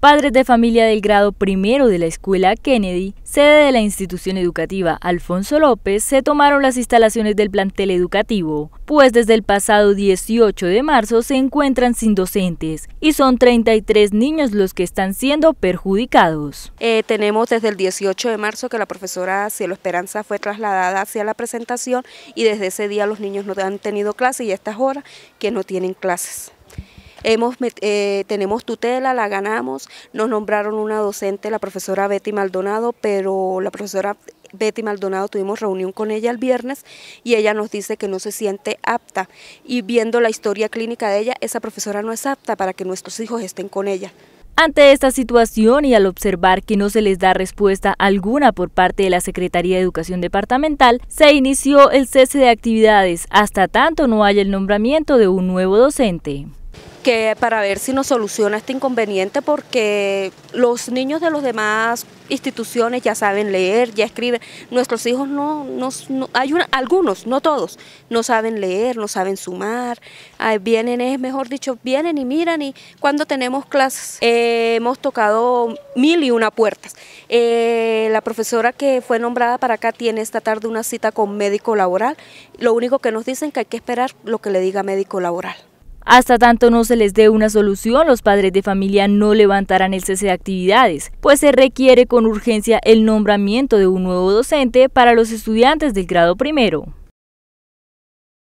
Padres de familia del grado primero de la Escuela Kennedy, sede de la institución educativa Alfonso López, se tomaron las instalaciones del plantel educativo, pues desde el pasado 18 de marzo se encuentran sin docentes y son 33 niños los que están siendo perjudicados. Eh, tenemos desde el 18 de marzo que la profesora Cielo Esperanza fue trasladada hacia la presentación y desde ese día los niños no han tenido clase y a estas horas que no tienen clases. Eh, tenemos tutela, la ganamos, nos nombraron una docente, la profesora Betty Maldonado, pero la profesora Betty Maldonado, tuvimos reunión con ella el viernes y ella nos dice que no se siente apta. Y viendo la historia clínica de ella, esa profesora no es apta para que nuestros hijos estén con ella. Ante esta situación y al observar que no se les da respuesta alguna por parte de la Secretaría de Educación Departamental, se inició el cese de actividades hasta tanto no haya el nombramiento de un nuevo docente que para ver si nos soluciona este inconveniente porque los niños de las demás instituciones ya saben leer, ya escriben, nuestros hijos no, hay algunos, no todos, no saben leer, no saben sumar, vienen, es mejor dicho, vienen y miran y cuando tenemos clases eh, hemos tocado mil y una puertas. Eh, la profesora que fue nombrada para acá tiene esta tarde una cita con médico laboral, lo único que nos dicen que hay que esperar lo que le diga médico laboral. Hasta tanto no se les dé una solución, los padres de familia no levantarán el cese de actividades, pues se requiere con urgencia el nombramiento de un nuevo docente para los estudiantes del grado primero.